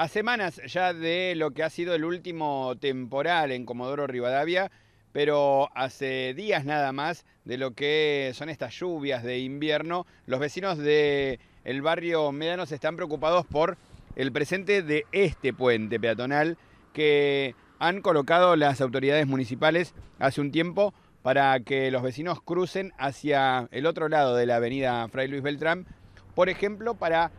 A semanas ya de lo que ha sido el último temporal en Comodoro Rivadavia, pero hace días nada más de lo que son estas lluvias de invierno, los vecinos del el barrio Médanos están preocupados por el presente de este puente peatonal que han colocado las autoridades municipales hace un tiempo para que los vecinos crucen hacia el otro lado de la avenida Fray Luis Beltrán, por ejemplo, para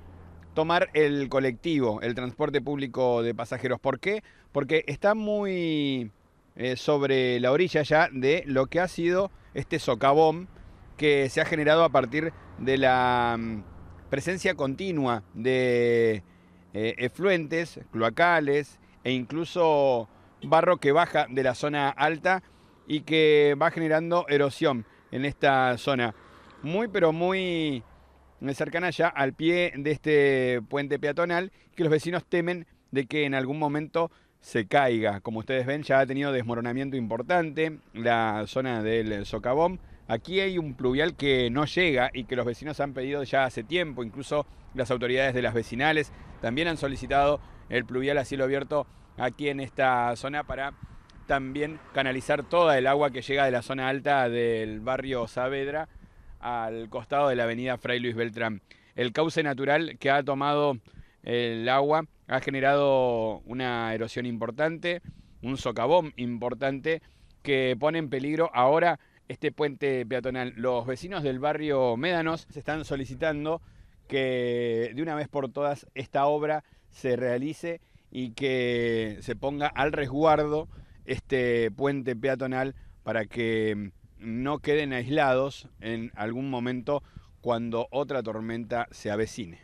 tomar el colectivo, el transporte público de pasajeros. ¿Por qué? Porque está muy eh, sobre la orilla ya de lo que ha sido este socavón que se ha generado a partir de la mm, presencia continua de eh, efluentes, cloacales e incluso barro que baja de la zona alta y que va generando erosión en esta zona. Muy pero muy eh, cercana ya al pie de este puente peatonal que los vecinos temen de que en algún momento se caiga. Como ustedes ven, ya ha tenido desmoronamiento importante la zona del socavón. Aquí hay un pluvial que no llega y que los vecinos han pedido ya hace tiempo, incluso las autoridades de las vecinales también han solicitado el pluvial a cielo abierto aquí en esta zona para también canalizar toda el agua que llega de la zona alta del barrio Saavedra al costado de la avenida Fray Luis Beltrán. El cauce natural que ha tomado eh, el agua ha generado una erosión importante, un socavón importante que pone en peligro ahora este puente peatonal. Los vecinos del barrio Médanos se están solicitando que de una vez por todas esta obra se realice y que se ponga al resguardo este puente peatonal para que no queden aislados en algún momento cuando otra tormenta se avecine.